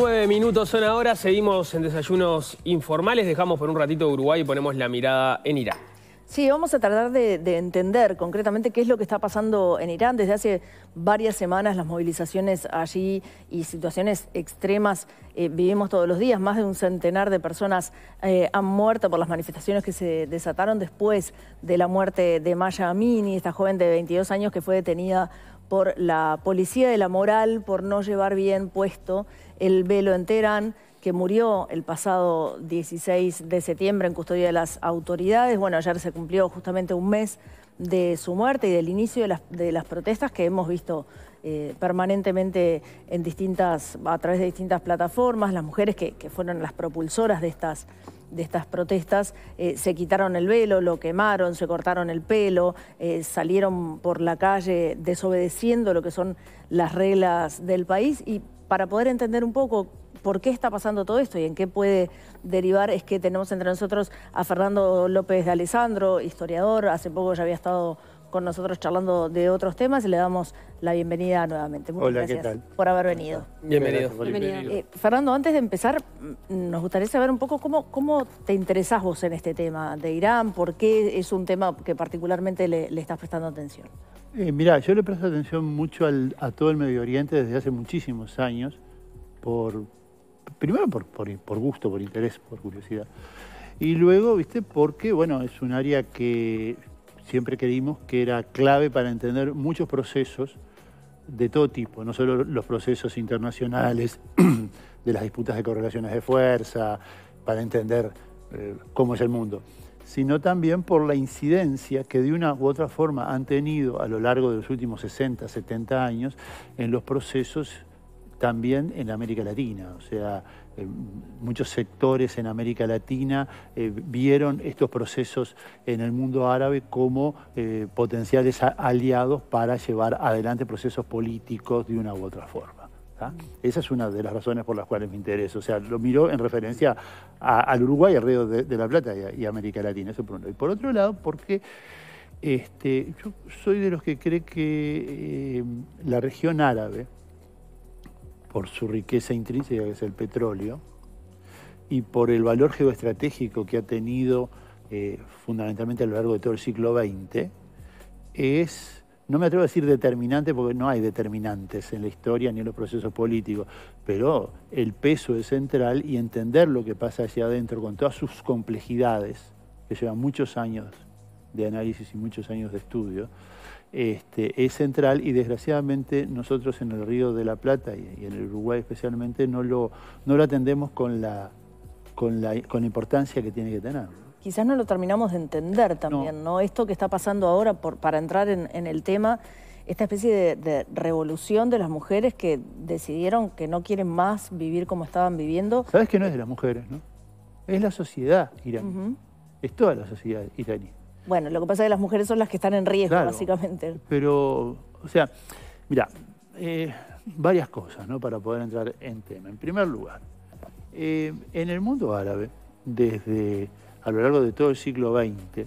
Nueve minutos son ahora, seguimos en desayunos informales, dejamos por un ratito Uruguay y ponemos la mirada en Irán. Sí, vamos a tratar de, entender concretamente qué es lo que está pasando en Irán. Desde hace varias semanas las movilizaciones allí y situaciones extremas eh, vivimos todos los días. Más de un centenar de personas eh, han muerto por las manifestaciones que se desataron después de la muerte de Maya Amini, esta joven de 22 años que fue detenida por la policía de la moral por no llevar bien puesto el velo en que murió el pasado 16 de septiembre en custodia de las autoridades. Bueno, ayer se cumplió justamente un mes de su muerte y del inicio de las, protestas que hemos visto eh, permanentemente en distintas, a través de distintas plataformas. Las mujeres que, fueron las propulsoras de estas, de estas protestas eh, se quitaron el velo, lo quemaron, se cortaron el pelo, eh, salieron por la calle desobedeciendo lo que son las reglas del país y para poder entender un poco por qué está pasando todo esto y en qué puede derivar es que tenemos entre nosotros a Fernando López de Alessandro, historiador, hace poco ya había estado con nosotros charlando de otros temas y le damos la bienvenida nuevamente. Muchas Hola, gracias ¿qué tal? por haber venido. Bienvenido. Bienvenido. Eh, Fernando, antes de empezar, mm, nos gustaría saber un poco cómo, cómo te interesás vos en este tema de Irán, por qué es un tema que particularmente le, estás prestando atención. Eh, mirá, yo le presto atención mucho a todo el Medio Oriente desde hace muchísimos años, por, primero por, por gusto, por interés, por curiosidad. Y luego, viste, porque, bueno, es un área que siempre creímos que era clave para entender muchos procesos de todo tipo, no solo los procesos internacionales, de las disputas de correlaciones de fuerza, para entender eh, cómo es el mundo, sino también por la incidencia que de una u otra forma han tenido a lo largo de los últimos 60, 70 años en los procesos también en América Latina. O sea, eh, muchos sectores en América Latina eh, vieron estos procesos en el mundo árabe como eh, potenciales aliados para llevar adelante procesos políticos de una u otra forma. Esa es una de las razones por las cuales me interesa. O sea, lo miro en referencia al Uruguay, al Río de, la Plata y, a, América Latina. Eso por Y por otro lado, porque este, yo soy de los que cree que la región árabe por su riqueza intrínseca, que es el petróleo, y por el valor geoestratégico que ha tenido eh, fundamentalmente a lo largo de todo el siglo XX, es, no me atrevo a decir determinante, porque no hay determinantes en la historia ni en los procesos políticos, pero el peso es central y entender lo que pasa hacia adentro con todas sus complejidades, que llevan muchos años de análisis y muchos años de estudio, este, es central y desgraciadamente nosotros en el Río de la Plata y, en el Uruguay especialmente no lo, lo atendemos con la, con la, con importancia que tiene que tener. Quizás no lo terminamos de entender también, ¿no? Esto que está pasando ahora, por, para entrar en, el tema, esta especie de, revolución de las mujeres que decidieron que no quieren más vivir como estaban viviendo. Sabes que no es de las mujeres, ¿no? Es la sociedad iraní. Es toda la sociedad iraní. Bueno, lo que pasa es que las mujeres son las que están en riesgo, básicamente. Pero, o sea, mira, eh, varias cosas ¿no? para poder entrar en tema. En primer lugar, eh, en el mundo árabe, desde a lo largo de todo el siglo XX,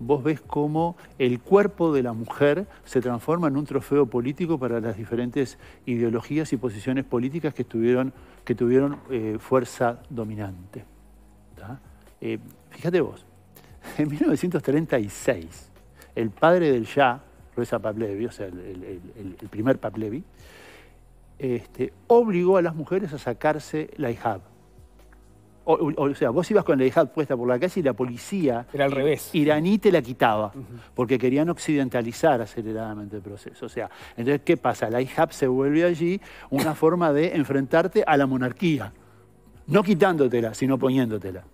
vos ves cómo el cuerpo de la mujer se transforma en un trofeo político para las diferentes ideologías y posiciones políticas que tuvieron, que tuvieron eh, fuerza dominante. fíjate vos, En 1936, el padre del ya, Reza Pablevi, o sea, el, primer Pablevi, este, obligó a las mujeres a sacarse la hijab. O, sea, vos ibas con la hijab puesta por la calle y la policía... Iraní te la quitaba, porque querían occidentalizar aceleradamente el proceso. O sea, entonces, ¿qué pasa? La hijab se vuelve allí una forma de enfrentarte a la monarquía. No quitándotela, sino poniéndotela.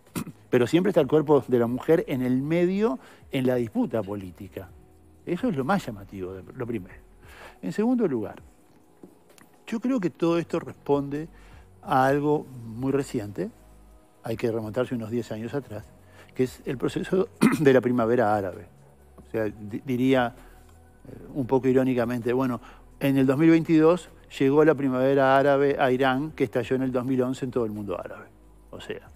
Pero siempre está el cuerpo de la mujer en el medio en la disputa política. Eso es lo más llamativo, lo primero. En segundo lugar, yo creo que todo esto responde a algo muy reciente, hay que remontarse unos 10 años atrás, que es el proceso de la primavera árabe. O sea, diría eh, un poco irónicamente, bueno, en el 2022 llegó la primavera árabe a Irán, que estalló en el 2011 en todo el mundo árabe. O sea,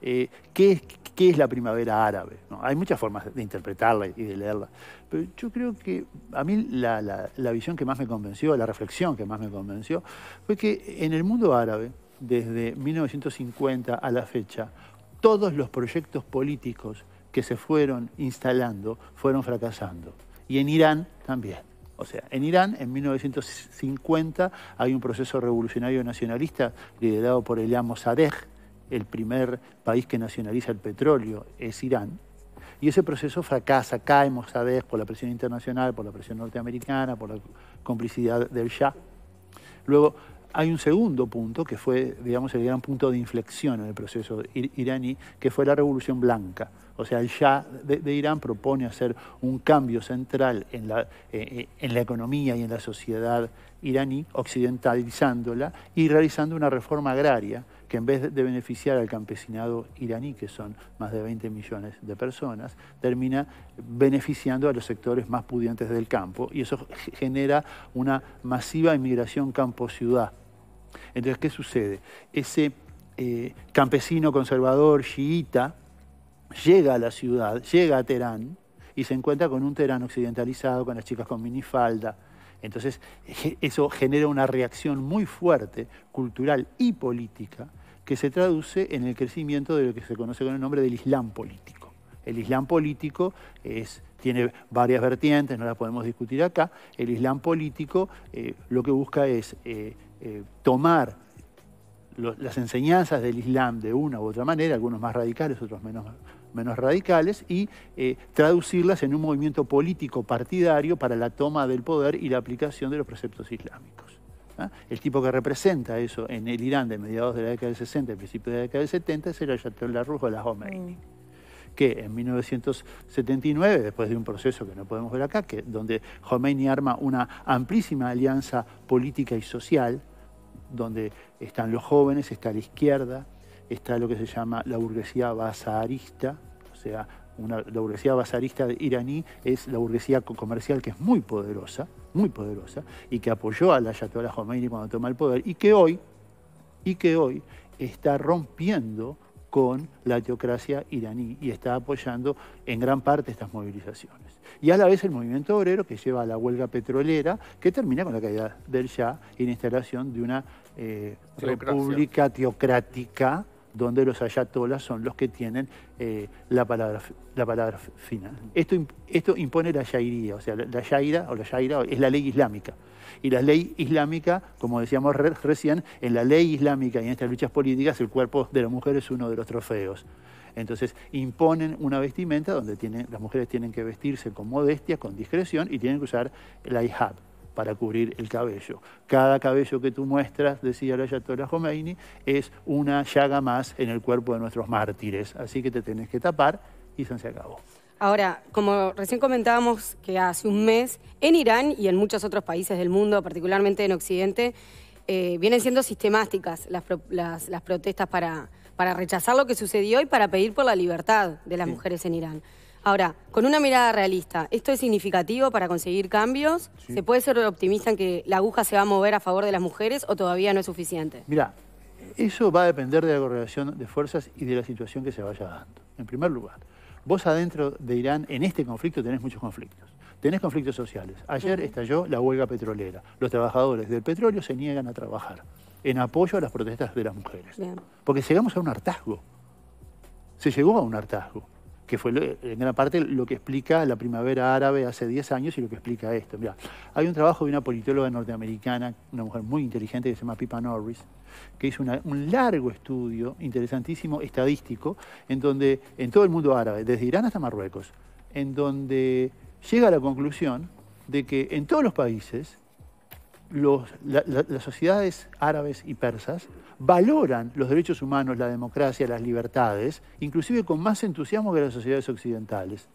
eh, ¿qué, es, qué es la primavera árabe. ¿No? Hay muchas formas de interpretarla y de leerla, pero yo creo que a mí la, visión que más me convenció, la reflexión que más me convenció, fue que en el mundo árabe, desde 1950 a la fecha, todos los proyectos políticos que se fueron instalando fueron fracasando. Y en Irán también. O sea, en Irán, en 1950, hay un proceso revolucionario nacionalista liderado por Amo Mossadegh, el primer país que nacionaliza el petróleo es Irán. Y ese proceso fracasa, cae Mossadegh por la presión internacional, por la presión norteamericana, por la complicidad del Shah. Luego hay un segundo punto que fue, digamos, el gran punto de inflexión en el proceso iraní, que fue la Revolución Blanca. O sea, el Shah de, Irán propone hacer un cambio central en la, eh, eh, en la economía y en la sociedad iraní, occidentalizándola y realizando una reforma agraria que en vez de beneficiar al campesinado iraní, que son más de 20 millones de personas, termina beneficiando a los sectores más pudientes del campo y eso genera una masiva inmigración campo-ciudad. Entonces, ¿qué sucede? Ese eh, campesino conservador chiita llega a la ciudad, llega a Teherán y se encuentra con un Teherán occidentalizado, con las chicas con minifalda, entonces, eso genera una reacción muy fuerte, cultural y política, que se traduce en el crecimiento de lo que se conoce con el nombre del Islam político. El Islam político tiene varias vertientes, no las podemos discutir acá. El Islam político eh, lo que busca es eh, eh, tomar las enseñanzas del Islam de una u otra manera, algunos más radicales, otros menos menos radicales, y eh, traducirlas en un movimiento político partidario para la toma del poder y la aplicación de los preceptos islámicos. ¿ah? El tipo que representa eso en el Irán de mediados de la década del 60 y principios de la década del 70 es el Ayatollah o la Jomeini, mm. que en 1979, después de un proceso que no podemos ver acá, que, donde Khomeini arma una amplísima alianza política y social, donde están los jóvenes, está la izquierda, está lo que se llama la burguesía basarista, o sea, la burguesía basarista iraní es la burguesía comercial que es muy poderosa, muy poderosa, y que apoyó a la Ayatollah Khomeini cuando toma el poder, y que hoy, y que hoy está rompiendo con la teocracia iraní y está apoyando en gran parte estas movilizaciones. Y a la vez el movimiento obrero que lleva a la huelga petrolera, que termina con la caída del Shah y la instalación de una eh, república teocrática donde los ayatolas son los que tienen eh, la, palabra, la palabra final. Esto, esto impone la yairía, o sea, la yaira o la yaira es la ley islámica. Y la ley islámica, como decíamos recién, en la ley islámica y en estas luchas políticas el cuerpo de la mujer es uno de los trofeos. Entonces imponen una vestimenta donde las mujeres tienen que vestirse con modestia, con discreción y tienen que usar la hijab para cubrir el cabello. Cada cabello que tú muestras, decía la Ayatollah Khomeini, es una llaga más en el cuerpo de nuestros mártires. Así que te tenés que tapar y se acabó. Ahora, como recién comentábamos que hace un mes, en Irán y en muchos otros países del mundo, particularmente en Occidente, eh, vienen siendo sistemáticas las, las, protestas para, rechazar lo que sucedió y para pedir por la libertad de las mujeres en Irán. Ahora, con una mirada realista, ¿esto es significativo para conseguir cambios? ¿Se puede ser optimista en que la aguja se va a mover a favor de las mujeres o todavía no es suficiente? Mira, eso va a depender de la correlación de fuerzas y de la situación que se vaya dando. En primer lugar, vos adentro de Irán, en este conflicto, tenés muchos conflictos. Tenés conflictos sociales. Ayer estalló la huelga petrolera. Los trabajadores del petróleo se niegan a trabajar en apoyo a las protestas de las mujeres. Porque llegamos a un hartazgo. Se llegó a un hartazgo que fue en gran parte lo que explica la primavera árabe hace 10 años y lo que explica esto. hay un trabajo de una politóloga norteamericana, una mujer muy inteligente que se llama Pippa Norris, que hizo un largo estudio, interesantísimo, estadístico, en donde, en todo el mundo árabe, desde Irán hasta Marruecos, en donde llega a la conclusión de que en todos los países las sociedades árabes y persas valoran los derechos humanos, la democracia, las libertades, inclusive con más entusiasmo que las sociedades occidentales.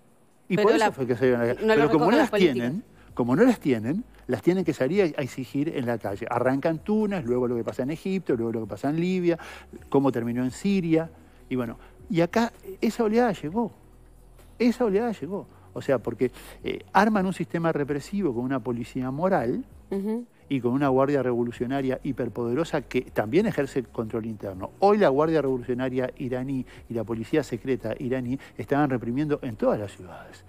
Y por eso fue que salieron Pero como no las tienen, como no las tienen, las tienen que salir a exigir en la calle. Arrancan tunas, luego lo que pasa en Egipto, luego lo que pasa en Libia, cómo terminó en Siria. Y bueno, y acá esa oleada llegó. Esa oleada llegó. O sea, porque eh, arman un sistema represivo con una policía moral y con una Guardia Revolucionaria hiperpoderosa que también ejerce control interno. Hoy la Guardia Revolucionaria iraní y la Policía Secreta iraní estaban reprimiendo en todas las ciudades,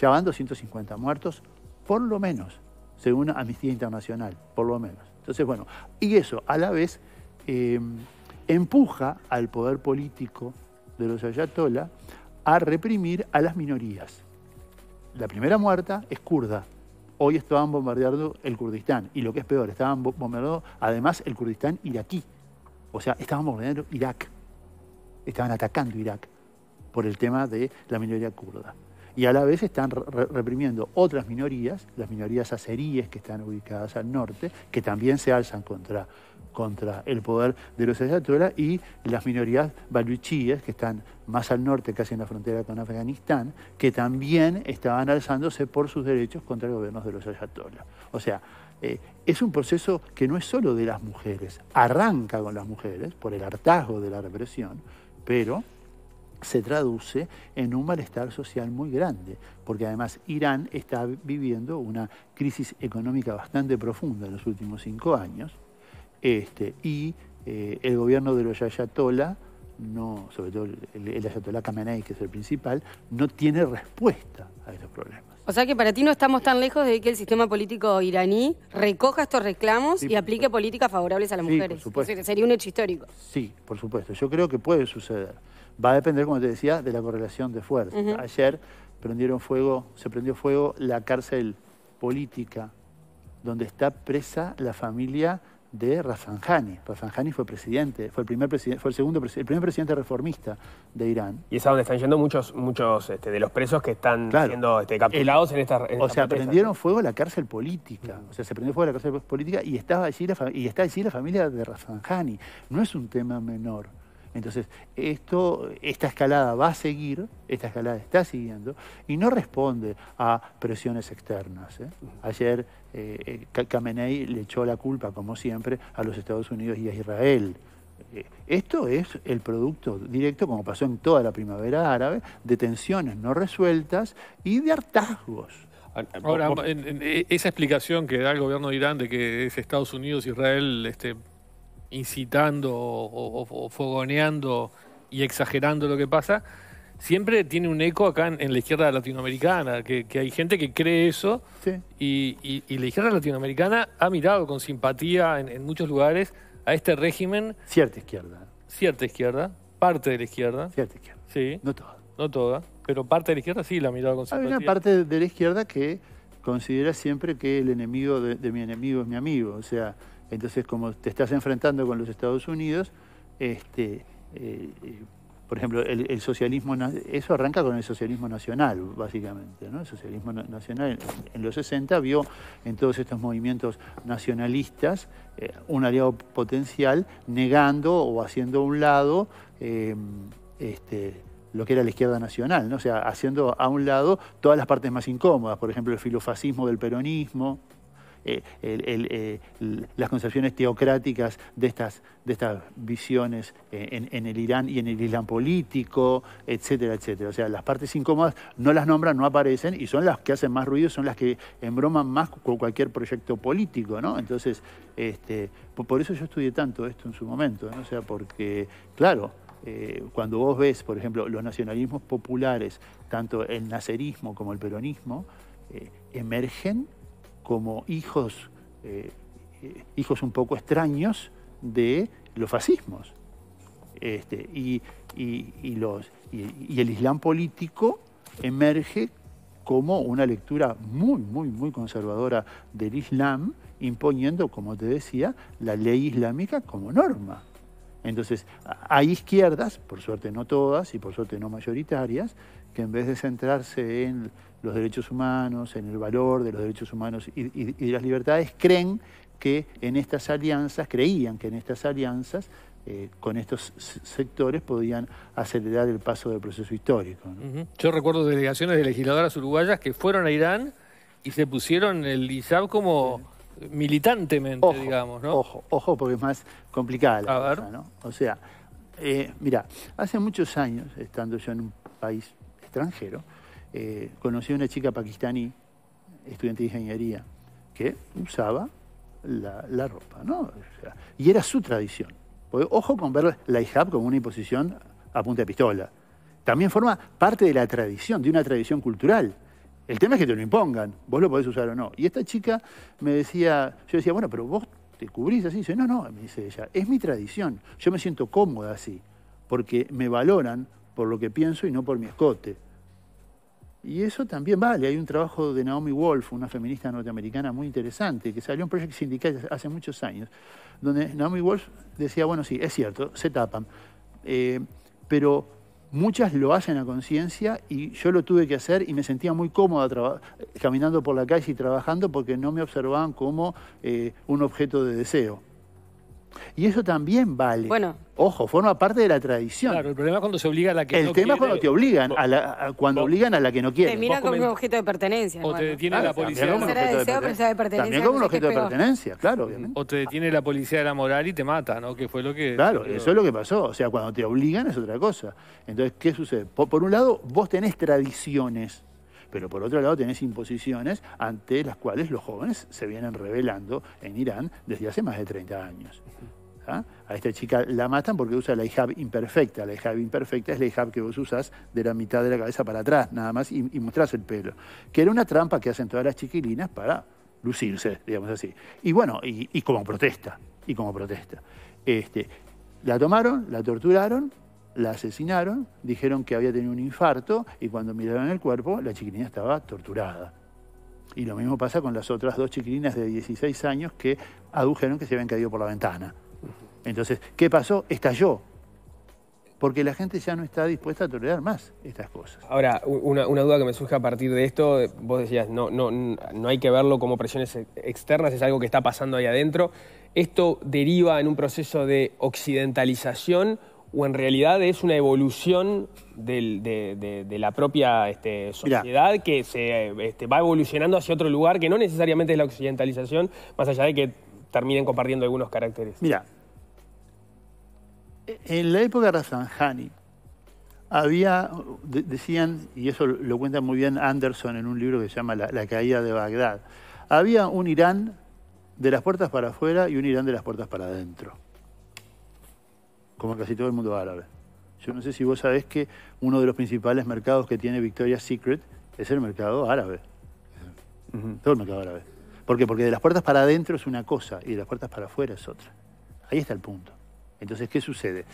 llevando 250 muertos, por lo menos, según Amnistía Internacional, por lo menos. Entonces, bueno, y eso a la vez eh, empuja al poder político de los ayatollah a reprimir a las minorías. La primera muerta es kurda, hoy estaban bombardeando el Kurdistán. Y lo que es peor, estaban bombardeando además el Kurdistán iraquí. O sea, estaban bombardeando Irak. Estaban atacando Irak por el tema de la minoría kurda y a la vez están reprimiendo otras minorías, las minorías azeríes que están ubicadas al norte, que también se alzan contra, contra el poder de los ayatollah, y las minorías baluchíes que están más al norte, casi en la frontera con Afganistán, que también estaban alzándose por sus derechos contra el gobierno de los ayatollah. O sea, eh, es un proceso que no es solo de las mujeres, arranca con las mujeres por el hartazgo de la represión, pero se traduce en un malestar social muy grande, porque además Irán está viviendo una crisis económica bastante profunda en los últimos cinco años, este, y eh, el gobierno de los ayatolá, no, sobre todo el, ayatolá Khamenei, que es el principal, no tiene respuesta a estos problemas. O sea que para ti no estamos tan lejos de que el sistema político iraní recoja estos reclamos y aplique políticas favorables a las mujeres. Por sería un hecho histórico. Sí, por supuesto. Yo creo que puede suceder. Va a depender, como te decía, de la correlación de fuerzas. Ayer prendieron fuego, se prendió fuego la cárcel política, donde está presa la familia de Rafsanjani. Rafsanjani fue presidente, fue el primer presidente, fue el segundo el primer presidente reformista de Irán. Y es a donde están yendo muchos, muchos este, de los presos que están siendo este, capturados en esta. En o sea, prendieron fuego la cárcel política. O sea, se prendió fuego la cárcel política y estaba allí y está allí la familia de Rafsanjani. No es un tema menor. Entonces, esto, esta escalada va a seguir, esta escalada está siguiendo y no responde a presiones externas. ¿eh? Ayer eh, eh Khamenei le echó la culpa, como siempre, a los Estados Unidos y a Israel. Eh, esto es el producto directo, como pasó en toda la primavera árabe, de tensiones no resueltas y de hartazgos. Ahora, e-, esa explicación que da el gobierno de Irán de que es Estados Unidos, Israel, este, incitando o, fogoneando y exagerando lo que pasa, siempre tiene un eco acá en, la izquierda latinoamericana, que, hay gente que cree eso y, la izquierda latinoamericana ha mirado con simpatía en, muchos lugares a este régimen. Cierta izquierda. Cierta izquierda, parte de la izquierda. Cierta izquierda. Sí. No toda. No toda, pero parte de la izquierda sí la ha mirado con simpatía. Hay una parte de la izquierda que considera siempre que el enemigo de mi enemigo es mi amigo, o sea... Entonces, como te estás enfrentando con los Estados Unidos, este, eh, eh, por ejemplo, el, socialismo, eso arranca con el socialismo nacional, básicamente. El socialismo nacional en los 60 vio en todos estos movimientos nacionalistas eh, un aliado potencial negando o haciendo a un lado este, lo que era la izquierda nacional, ¿no? o sea, haciendo a un lado todas las partes más incómodas, por ejemplo, el filofascismo del peronismo, eh, eh, las concepciones teocráticas de estas, de estas visiones eh, en, el Irán y en el Islam político, etcétera, etcétera. O sea, las partes incómodas no las nombran, no aparecen y son las que hacen más ruido, son las que embroman más con cualquier proyecto político, ¿no? Entonces, este, por eso yo estudié tanto esto en su momento, O sea, porque, claro, cuando vos ves, por ejemplo, los nacionalismos populares, tanto el nacerismo como el peronismo, emergen como hijos, eh, hijos un poco extraños de los fascismos. Este, y, y, y, los, y, el Islam político emerge como una lectura muy, muy, muy conservadora del Islam, imponiendo, como te decía, la ley islámica como norma. Entonces, hay izquierdas, por suerte no todas y por suerte no mayoritarias, que en vez de centrarse en los derechos humanos, en el valor de los derechos humanos y, de las libertades, creen que en estas alianzas, creían que en estas alianzas, eh, con estos sectores podían acelerar el paso del proceso histórico. Yo recuerdo delegaciones de legisladoras uruguayas que fueron a Irán y se pusieron el ISAB como militantemente, digamos, ¿no? Ojo, ojo, porque es más complicada ¿no? O sea, eh, mira, hace muchos años, estando yo en un país extranjero, eh, conocí a una chica pakistaní, estudiante de ingeniería, que usaba la, ropa, ¿no? y era su tradición. Porque, ojo con ver la hijab como una imposición a punta de pistola. También forma parte de la tradición, de una tradición cultural. El tema es que te lo impongan, vos lo podés usar o no. Y esta chica me decía, yo decía, bueno, pero vos te cubrís así. Y dice, no, no, me dice ella, es mi tradición, yo me siento cómoda así, porque me valoran por lo que pienso y no por mi escote. Y eso también vale. Hay un trabajo de Naomi Wolf, una feminista norteamericana muy interesante, que salió en proyecto Sindical hace muchos años, donde Naomi Wolf decía, bueno, sí, es cierto, se tapan, eh, pero Muchas lo hacen a conciencia y yo lo tuve que hacer y me sentía muy cómoda caminando por la calle y trabajando porque no me observaban como eh, un objeto de deseo. Y eso también vale. Bueno. Ojo, forma parte de la tradición. Claro, el problema es cuando se obliga a la que no quiere. El tema es cuando te obligan, a la, a cuando obligan a la que no quiere. Te mira como un objeto de pertenencia. O te detiene la policía. También como un objeto de pertenencia. como un objeto de pertenencia, claro, obviamente. O te detiene la policía de la moral y te mata, ¿no? Que fue lo que... Claro, eso es lo que pasó. O sea, cuando te obligan es otra cosa. Entonces, ¿qué sucede? por un lado, vos tenés tradiciones pero por otro lado tenés imposiciones ante las cuales los jóvenes se vienen rebelando en Irán desde hace más de 30 años. ¿Ah? A esta chica la matan porque usa la hijab imperfecta. La hijab imperfecta es la hijab que vos usás de la mitad de la cabeza para atrás, nada más, y, y mostrás el pelo. Que era una trampa que hacen todas las chiquilinas para lucirse, digamos así. Y bueno, y, como protesta, y como protesta. Este, la tomaron, la torturaron la asesinaron, dijeron que había tenido un infarto y cuando miraron el cuerpo, la chiquilina estaba torturada. Y lo mismo pasa con las otras dos chiquilinas de 16 años que adujeron que se habían caído por la ventana. Entonces, ¿qué pasó? Estalló. Porque la gente ya no está dispuesta a tolerar más estas cosas. Ahora, una, duda que me surge a partir de esto, eh, vos decías, no, no, no hay que verlo como presiones e-, externas, es algo que está pasando ahí adentro. ¿Esto deriva en un proceso de occidentalización o en realidad es una evolución de, la propia este, sociedad que se este, va evolucionando hacia otro lugar que no necesariamente es la occidentalización, más allá de que terminen compartiendo algunos caracteres. Mira, en la época de Razanjani había, decían, y eso lo cuenta muy bien Anderson en un libro que se llama la caída de Bagdad, había un Irán de las puertas para afuera y un Irán de las puertas para adentro como casi todo el mundo árabe. Yo no sé si vos sabés que uno de los principales mercados que tiene Victoria's Secret es el mercado árabe. Todo el mercado árabe. ¿Por qué? Porque de las puertas para adentro es una cosa y de las puertas para afuera es otra. Ahí está el punto. Entonces, ¿qué sucede?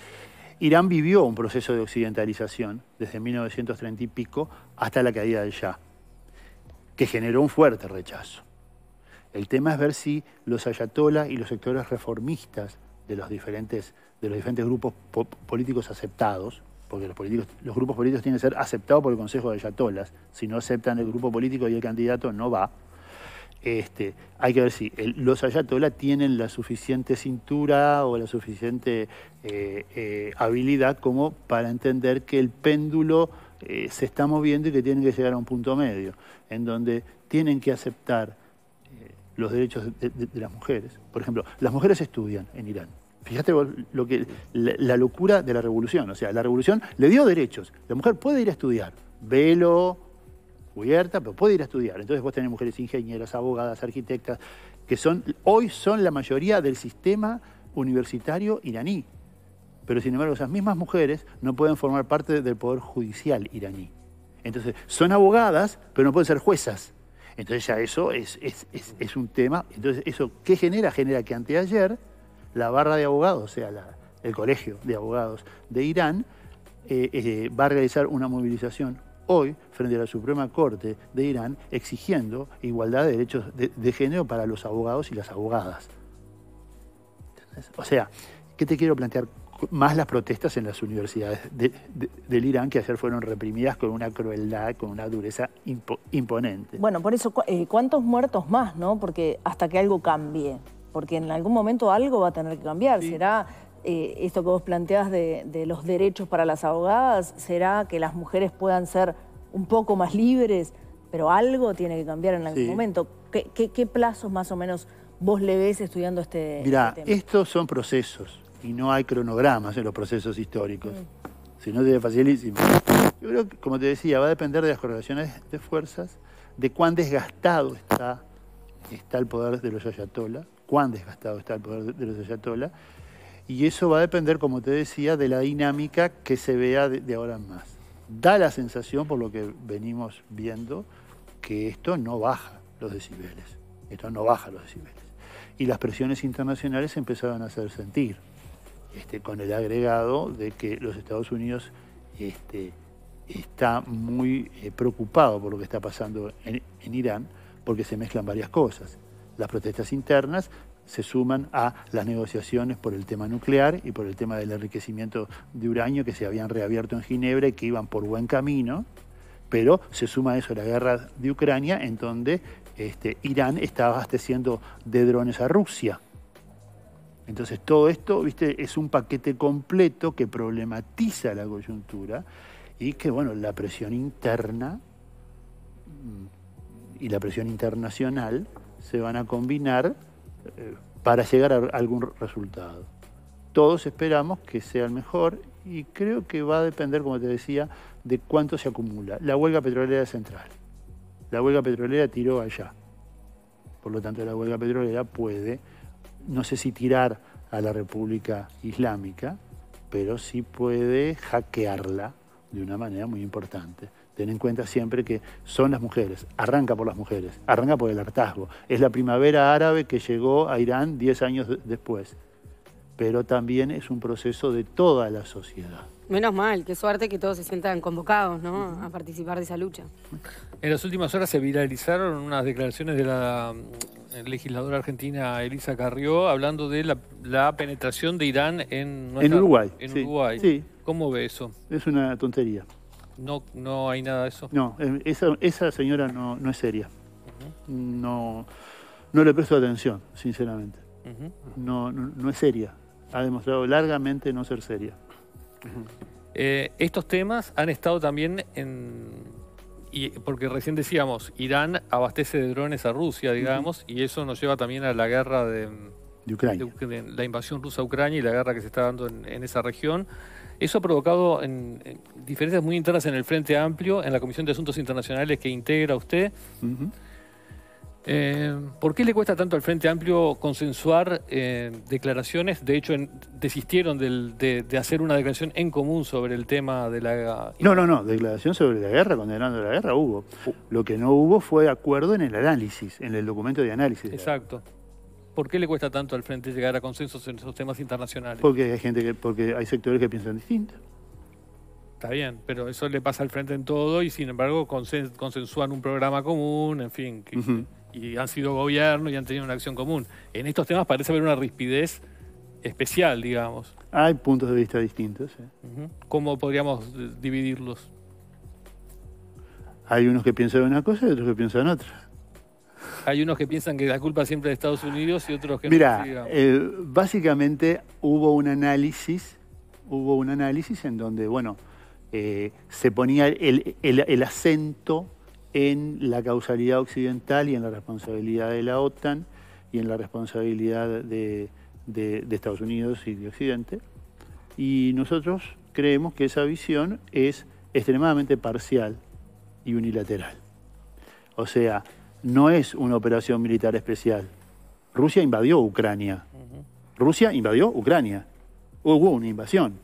Irán vivió un proceso de occidentalización desde 1930 y pico hasta la caída de Shah, que generó un fuerte rechazo. El tema es ver si los ayatolás y los sectores reformistas de los diferentes de los diferentes grupos políticos aceptados, porque los, políticos, los grupos políticos tienen que ser aceptados por el Consejo de Ayatolas. Si no aceptan el grupo político y el candidato no va. Este, hay que ver si los ayatolas tienen la suficiente cintura o la suficiente eh, eh, habilidad como para entender que el péndulo eh, se está moviendo y que tienen que llegar a un punto medio, en donde tienen que aceptar los derechos de las mujeres. Por ejemplo, las mujeres estudian en Irán Fíjate lo que, la, locura de la revolución. O sea, la revolución le dio derechos. La mujer puede ir a estudiar. Velo, cubierta, pero puede ir a estudiar. Entonces vos tenés mujeres ingenieras, abogadas, arquitectas, que son, hoy son la mayoría del sistema universitario iraní. Pero sin embargo, esas mismas mujeres no pueden formar parte del poder judicial iraní. Entonces, son abogadas, pero no pueden ser juezas. Entonces ya eso es, es un tema. Entonces, ¿eso qué genera? Genera que anteayer la barra de abogados, o sea, el colegio de abogados de Irán, eh, eh, va a realizar una movilización hoy frente a la Suprema Corte de Irán exigiendo igualdad de derechos de, género para los abogados y las abogadas. O sea, ¿qué te quiero plantear? Más las protestas en las universidades del Irán que ayer fueron reprimidas con una crueldad, con una dureza imponente. Bueno, por eso, eh, ¿cuántos muertos más, no? Porque hasta que algo cambie porque en algún momento algo va a tener que cambiar. Será eh, esto que vos planteás de, los derechos para las abogadas, será que las mujeres puedan ser un poco más libres, pero algo tiene que cambiar en algún momento. ¿Qué, plazos más o menos vos le ves estudiando este, este Mirá, estos son procesos y no hay cronogramas en los procesos históricos. Mm. Si no, sería facilísimo. Yo creo que, como te decía, va a depender de las correlaciones de fuerzas, de cuán desgastado está, está el poder de los ayatolá cuán desgastado está el poder de los Ayatollah Y eso va a depender, como te decía, de la dinámica que se vea de, ahora en más. Da la sensación, por lo que venimos viendo, que esto no baja los decibeles. Esto no baja los decibeles. Y las presiones internacionales empezaron a hacer sentir, este, con el agregado de que los Estados Unidos este, está muy eh, preocupado por lo que está pasando en Irán, porque se mezclan varias cosas las protestas internas se suman a las negociaciones por el tema nuclear y por el tema del enriquecimiento de uranio que se habían reabierto en Ginebra y que iban por buen camino, pero se suma a eso la guerra de Ucrania en donde este, Irán está abasteciendo de drones a Rusia. Entonces todo esto, viste, es un paquete completo que problematiza la coyuntura y que, bueno, la presión interna mm, y la presión internacional se van a combinar eh, para llegar a algún resultado. Todos esperamos que sea el mejor y creo que va a depender, como te decía, de cuánto se acumula. La huelga petrolera central. La huelga petrolera tiró allá. Por lo tanto, la huelga petrolera puede, no sé si tirar a la República Islámica, pero sí puede hackearla de una manera muy importante. Ten en cuenta siempre que son las mujeres, arranca por las mujeres, arranca por el hartazgo. Es la primavera árabe que llegó a Irán 10 años después, pero también es un proceso de toda la sociedad. Menos mal, qué suerte que todos se sientan convocados a participar de esa lucha. En las últimas horas se viralizaron unas declaraciones de la mm, legisladora argentina Elisa Carrió hablando de la, penetración de Irán en, en Uruguay. En Uruguay. ¿Cómo ve eso? Es una tontería. No, no hay nada de eso. No, eh, esa, señora no, es seria. No no le presto atención, sinceramente. no, no, es seria. Ha demostrado largamente no ser seria. Eh, estos temas han estado también en... Y, porque recién decíamos, Irán abastece de drones a Rusia, digamos, y eso nos lleva también a la guerra de, de Ucrania. la invasión rusa a Ucrania y la guerra que se está dando en esa región. Eso ha provocado en, diferencias muy internas en el Frente Amplio, en la Comisión de Asuntos Internacionales que integra usted. Eh, ¿Por qué le cuesta tanto al Frente Amplio consensuar eh, declaraciones? De hecho, desistieron de, hacer una declaración en común sobre el tema de la... No, no, no, declaración sobre la guerra, condenando la guerra, hubo. Uh. Lo que no hubo fue acuerdo en el análisis, en el documento de análisis. Exacto. ¿Por qué le cuesta tanto al frente llegar a consensos en esos temas internacionales? Porque hay gente que, porque hay sectores que piensan distinto. Está bien, pero eso le pasa al frente en todo y sin embargo consensúan un programa común, en fin, y han sido gobierno y han tenido una acción común. En estos temas parece haber una rispidez especial, digamos. Hay puntos de vista distintos. ¿Cómo podríamos dividirlos? Hay unos que piensan una cosa y otros que piensan otra. Hay unos que piensan que la culpa siempre es de Estados Unidos y otros que no. Mira, básicamente hubo un análisis, hubo un análisis en donde, bueno, eh, se ponía el, acento en la causalidad occidental y en la responsabilidad de la OTAN y en la responsabilidad de, de, de Estados Unidos y de Occidente. Y nosotros creemos que esa visión es extremadamente parcial y unilateral. O sea, no es una operación militar especial. Rusia invadió Ucrania. Rusia invadió Ucrania. Hubo una invasión.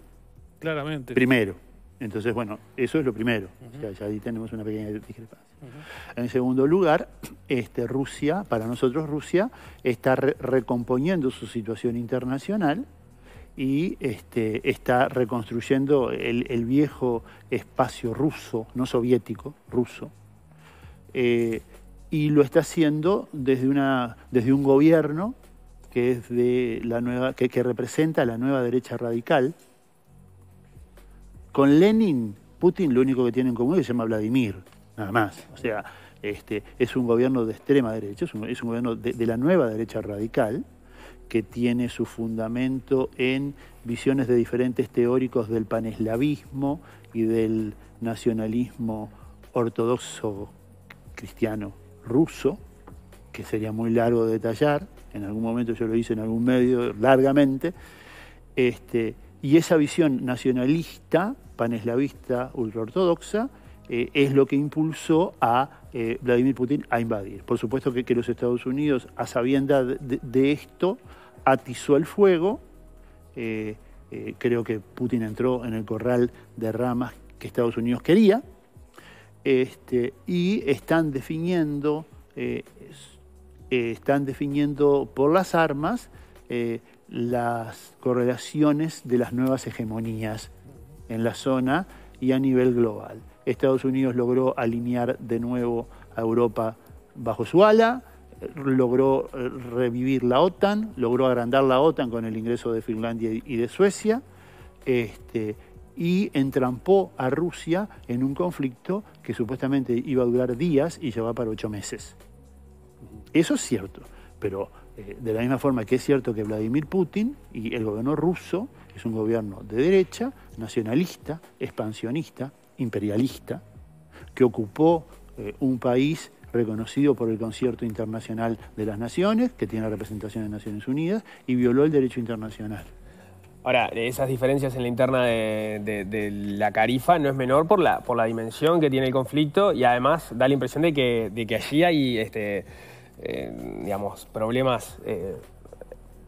Claramente. Primero. Entonces, bueno, eso es lo primero. ya ahí tenemos una pequeña discrepancia. En segundo lugar, este, Rusia, para nosotros Rusia, está recomponiendo su situación internacional y este, está reconstruyendo el, viejo espacio ruso, no soviético, ruso. Eh, y lo está haciendo desde, una, desde un gobierno que, es de la nueva, que, representa la nueva derecha radical. Con Lenin, Putin lo único que tiene en común es que se llama Vladimir, nada más. O sea, este, es un gobierno de extrema derecha, es un, gobierno de, de, la nueva derecha radical que tiene su fundamento en visiones de diferentes teóricos del paneslavismo y del nacionalismo ortodoxo cristiano ruso, que sería muy largo de detallar, en algún momento yo lo hice en algún medio largamente, este, y esa visión nacionalista, paneslavista, ultraortodoxa, eh, es lo que impulsó a eh, Vladimir Putin a invadir. Por supuesto que, los Estados Unidos, a sabienda de, esto, atizó el fuego. Eh, creo que Putin entró en el corral de ramas que Estados Unidos quería, este, y están definiendo, eh, están definiendo por las armas eh, las correlaciones de las nuevas hegemonías en la zona y a nivel global. Estados Unidos logró alinear de nuevo a Europa bajo su ala, logró eh, revivir la OTAN, logró agrandar la OTAN con el ingreso de Finlandia y de Suecia. Este, y entrampó a Rusia en un conflicto que supuestamente iba a durar días y llevaba para ocho meses. Eso es cierto, pero eh, de la misma forma que es cierto que Vladimir Putin y el gobierno ruso es un gobierno de derecha, nacionalista, expansionista, imperialista, que ocupó eh, un país reconocido por el Concierto Internacional de las Naciones, que tiene representación en Naciones Unidas, y violó el derecho internacional. Ahora, esas diferencias en la interna de, la carifa no es menor por la, por la dimensión que tiene el conflicto y además da la impresión de que, que allí hay este, eh, digamos, problemas eh,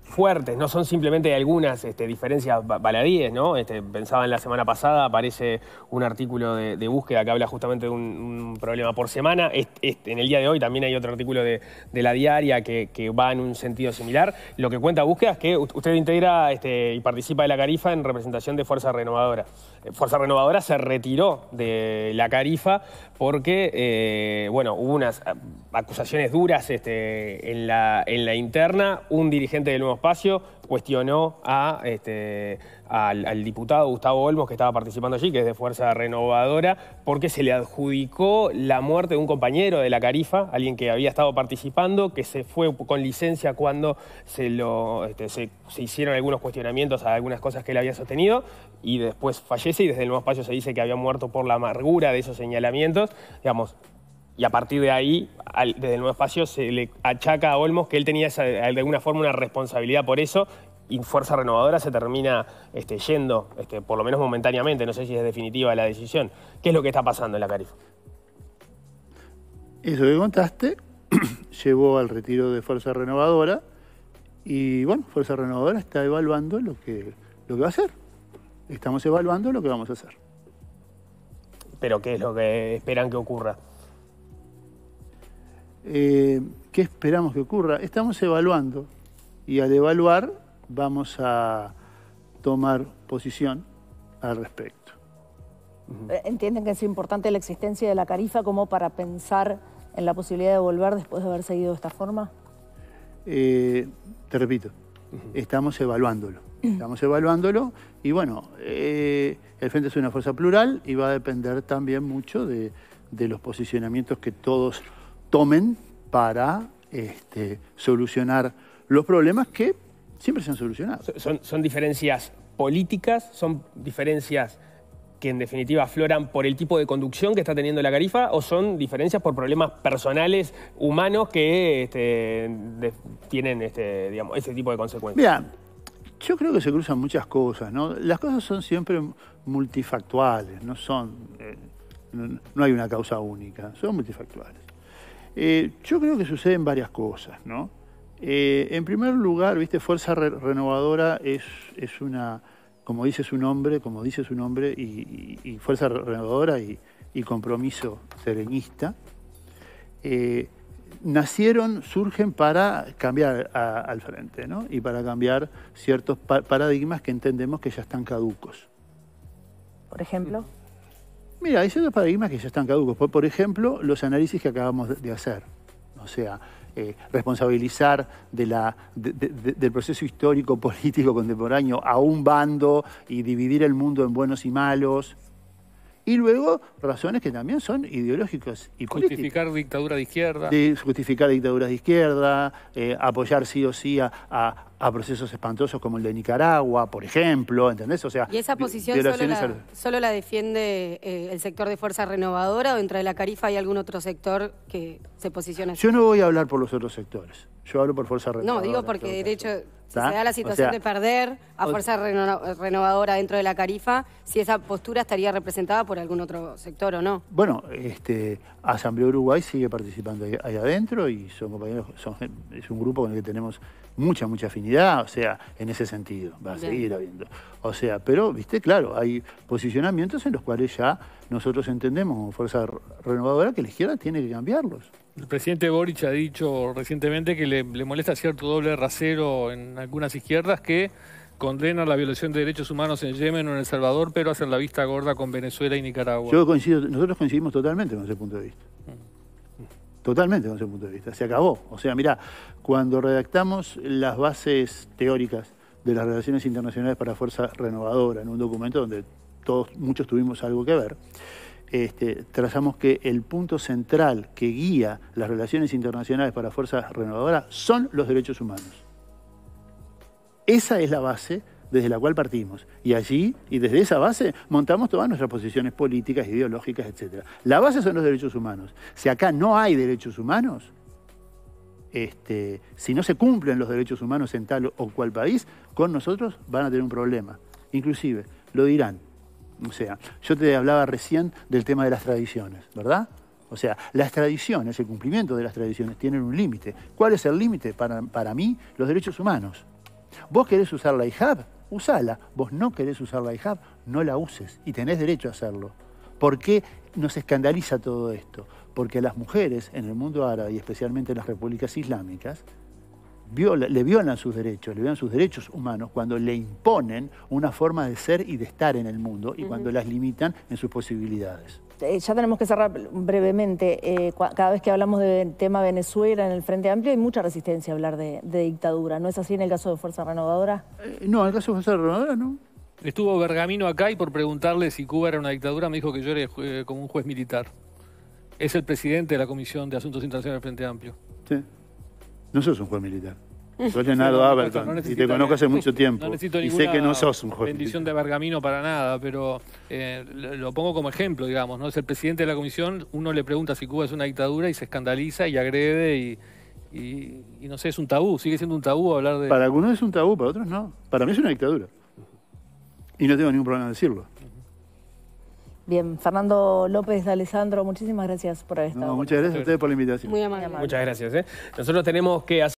fuertes, no son simplemente algunas este, diferencias baladíes, ¿no? Este, pensaba en la semana pasada, aparece un artículo de, búsqueda que habla justamente de un, problema por semana. en el día de hoy también hay otro artículo de, la diaria que, va en un sentido similar. Lo que cuenta búsqueda es que usted integra este, y participa de la carifa en representación de Fuerza Renovadora. Eh, Fuerza Renovadora se retiró de la carifa porque, eh, bueno, hubo unas eh, acusaciones duras en, la, en la interna. Un dirigente del nuevo espacio cuestionó a, este, al, diputado Gustavo Olmos que estaba participando allí, que es de Fuerza Renovadora, porque se le adjudicó la muerte de un compañero de la Carifa, alguien que había estado participando, que se fue con licencia cuando se, este, hicieron algunos cuestionamientos a algunas cosas que él había sostenido y después fallece y desde el nuevo espacio se dice que había muerto por la amargura de esos señalamientos. Digamos, y a partir de ahí, desde el nuevo espacio, se le achaca a Olmos que él tenía de alguna forma una responsabilidad por eso y Fuerza Renovadora se termina este, yendo, este, por lo menos momentáneamente, no sé si es definitiva la decisión. ¿Qué es lo que está pasando en la Carifa? Eso que contaste llevó al retiro de Fuerza Renovadora y bueno, Fuerza Renovadora está evaluando lo que, lo que va a hacer. Estamos evaluando lo que vamos a hacer. ¿Pero qué es lo que esperan que ocurra? Eh, ¿qué esperamos que ocurra? Estamos evaluando y al evaluar vamos a tomar posición al respecto. Eh, ¿Entienden que es importante la existencia de la carifa como para pensar en la posibilidad de volver después de haber seguido de esta forma? Eh, te repito, estamos evaluándolo. Estamos evaluándolo y bueno, el Frente es una fuerza plural y va a depender también mucho de los posicionamientos que todos tomen para este, solucionar los problemas que siempre se han solucionado. Son, diferencias políticas, son diferencias que en definitiva afloran por el tipo de conducción que está teniendo la garifa? o son diferencias por problemas personales, humanos, que este, tienen este, digamos, ese tipo de consecuencias? Mira, yo creo que se cruzan muchas cosas, ¿no? Las cosas son siempre multifactuales, no son... Eh, no hay una causa única, son multifactuales. Eh, yo creo que suceden varias cosas, ¿no? Eh, en primer lugar, viste, Fuerza Renovadora es, una, como dice su nombre, como dice su nombre, y, Fuerza Renovadora y, compromiso serenista, eh, nacieron, surgen para cambiar al frente, ¿no? Y para cambiar ciertos paradigmas que entendemos que ya están caducos. Por ejemplo. Mira, hay ciertos paradigmas que ya están caducos. Por, ejemplo, los análisis que acabamos de hacer. O sea, eh, responsabilizar de del proceso histórico político contemporáneo a un bando y dividir el mundo en buenos y malos. Y luego razones que también son ideológicas y políticas. Justificar dictadura de izquierda. justificar dictaduras de izquierda, eh, apoyar sí o sí a, a, procesos espantosos como el de Nicaragua, por ejemplo, ¿entendés? O sea, ¿Y esa posición solo la, solo la, defiende eh, el sector de Fuerza Renovadora o dentro de la Carifa hay algún otro sector que se posiciona? Yo no voy a hablar por los otros sectores. Yo hablo por Fuerza Renovadora. No, digo porque de hecho si se da la situación de perder a fuerza renovadora dentro de la carifa, si esa postura estaría representada por algún otro sector o no. Bueno, este, Asamblea Uruguay sigue participando ahí, adentro y son compañeros, son, es un grupo con el que tenemos mucha, mucha afinidad, o sea, en ese sentido, va a seguir habiendo. O sea, pero, viste, claro, hay posicionamientos en los cuales ya nosotros entendemos como fuerza renovadora que la izquierda tiene que cambiarlos. El presidente Boric ha dicho recientemente que le, molesta cierto doble rasero en algunas izquierdas que condenan la violación de derechos humanos en Yemen o en El Salvador, pero hacen la vista gorda con Venezuela y Nicaragua. Yo coincido, nosotros coincidimos totalmente con ese punto de vista. Totalmente con ese punto de vista. Se acabó. O sea, mira, cuando redactamos las bases teóricas de las relaciones internacionales para Fuerza Renovadora en un documento donde todos, muchos tuvimos algo que ver, este, trazamos que el punto central que guía las relaciones internacionales para fuerzas renovadoras son los derechos humanos. Esa es la base desde la cual partimos. Y allí, y desde esa base, montamos todas nuestras posiciones políticas, ideológicas, etc. La base son los derechos humanos. Si acá no hay derechos humanos, este, si no se cumplen los derechos humanos en tal o cual país, con nosotros van a tener un problema. Inclusive, lo dirán, o sea, yo te hablaba recién del tema de las tradiciones, ¿verdad? O sea, las tradiciones, el cumplimiento de las tradiciones tienen un límite. ¿Cuál es el límite para, para mí? Los derechos humanos. Vos querés usar la hijab, usala. Vos no querés usar la hijab, no la uses y tenés derecho a hacerlo. ¿Por qué nos escandaliza todo esto? Porque las mujeres en el mundo árabe y especialmente en las repúblicas islámicas le violan sus derechos, le violan sus derechos humanos cuando le imponen una forma de ser y de estar en el mundo y cuando las limitan en sus posibilidades. Eh, ya tenemos que cerrar brevemente. Eh, cada vez que hablamos del tema Venezuela en el Frente Amplio hay mucha resistencia a hablar de, dictadura. ¿No es así en el caso de Fuerza Renovadora? Eh, no, en el caso de Fuerza Renovadora no. Estuvo Bergamino acá y por preguntarle si Cuba era una dictadura me dijo que yo era como un juez militar. Es el presidente de la Comisión de Asuntos Internacionales del Frente Amplio. Sí. No sos un juez militar. Mm. Soy Leonardo Aberton y te conozco hace mucho tiempo. y sé que no sos un juez bendición de Bergamino para nada, pero eh, lo pongo como ejemplo, digamos. no Es el presidente de la comisión, uno le pregunta si Cuba es una dictadura y se escandaliza y agrede y, y, no sé, es un tabú, sigue siendo un tabú hablar de... Para algunos es un tabú, para otros no. Para mí es una dictadura. Y no tengo ningún problema en decirlo. Bien, Fernando López de Alessandro, muchísimas gracias por haber estado. muchas gracias a ustedes por la invitación. Muy amable. Muchas gracias. ¿eh? Nosotros tenemos que hacer